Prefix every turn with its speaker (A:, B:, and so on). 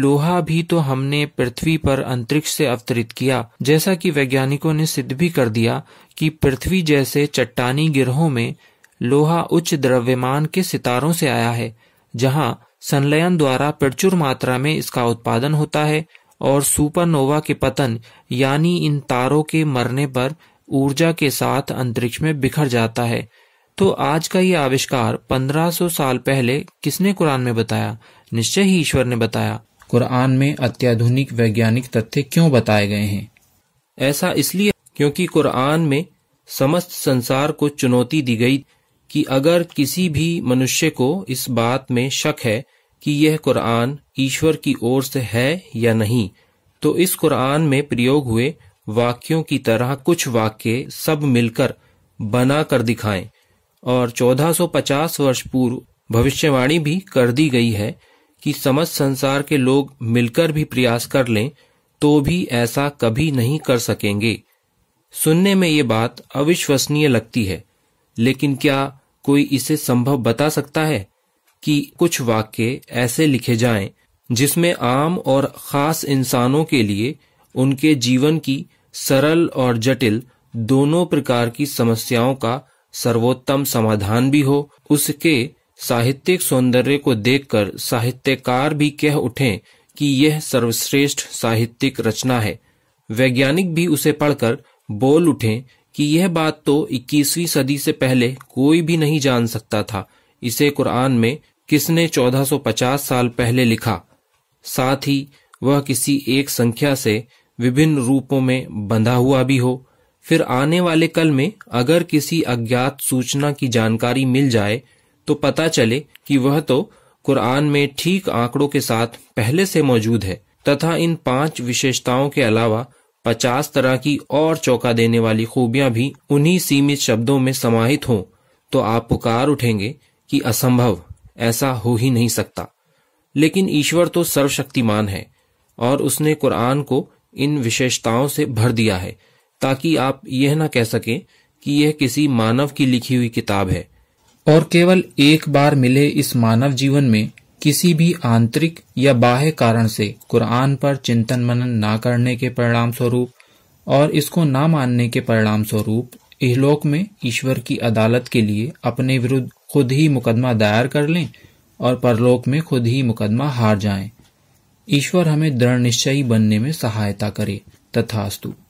A: लोहा भी तो हमने पृथ्वी पर अंतरिक्ष से अवतरित किया जैसा कि वैज्ञानिकों ने सिद्ध भी कर दिया कि पृथ्वी जैसे चट्टानी गिरहों में लोहा उच्च द्रव्यमान के सितारों से आया है जहां संलयन द्वारा प्रचुर मात्रा में इसका उत्पादन होता है और सुपरनोवा के पतन यानी इन तारों के मरने पर ऊर्जा के साथ अंतरिक्ष में बिखर जाता है तो आज का ये आविष्कार 1500 साल पहले किसने कुरान में बताया निश्चय ही ईश्वर ने बताया कुरान में अत्याधुनिक वैज्ञानिक तथ्य क्यों बताए गए हैं ऐसा इसलिए क्योंकि कुरान में समस्त संसार को चुनौती दी गई कि अगर किसी भी मनुष्य को इस बात में शक है कि यह कुरान ईश्वर की ओर से है या नहीं तो इस कुरान में प्रयोग हुए वाक्यों की तरह कुछ वाक्य सब मिलकर बना कर दिखाएं और 1450 वर्ष पूर्व भविष्यवाणी भी कर दी गई है कि समस्त संसार के लोग मिलकर भी प्रयास कर लें तो भी ऐसा कभी नहीं कर सकेंगे सुनने में ये बात अविश्वसनीय लगती है लेकिन क्या कोई इसे संभव बता सकता है कि कुछ वाक्य ऐसे लिखे जाएं जिसमें आम और खास इंसानों के लिए उनके जीवन की सरल और जटिल दोनों प्रकार की समस्याओं का सर्वोत्तम समाधान भी हो उसके साहित्यिक सौंदर्य को देखकर साहित्यकार भी कह उठे कि यह सर्वश्रेष्ठ साहित्यिक रचना है वैज्ञानिक भी उसे पढ़कर बोल उठे कि यह बात तो 21वीं सदी से पहले कोई भी नहीं जान सकता था इसे कुरान में किसने 1450 साल पहले लिखा साथ ही वह किसी एक संख्या से विभिन्न रूपों में बंधा हुआ भी हो फिर आने वाले कल में अगर किसी अज्ञात सूचना की जानकारी मिल जाए तो पता चले कि वह तो कुरान में ठीक आंकड़ों के साथ पहले से मौजूद है तथा इन पांच विशेषताओं के अलावा पचास तरह की और चौका देने वाली खूबियां भी उन्हीं सीमित शब्दों में समाहित हों तो आप पुकार उठेंगे कि असंभव ऐसा हो ही नहीं सकता लेकिन ईश्वर तो सर्वशक्तिमान है और उसने कुरान को इन विशेषताओं से भर दिया है ताकि आप यह न कह सकें कि यह किसी मानव की लिखी हुई किताब है और केवल एक बार मिले इस मानव जीवन में किसी भी आंतरिक या बाह्य कारण से कुरान पर चिंतन मनन ना करने के परिणाम स्वरूप और इसको ना मानने के परिणाम स्वरूप इहलोक में ईश्वर की अदालत के लिए अपने विरुद्ध खुद ही मुकदमा दायर कर लें और परलोक में खुद ही मुकदमा हार जाएं। ईश्वर हमें दृढ़ निश्चयी बनने में सहायता करे तथास्तु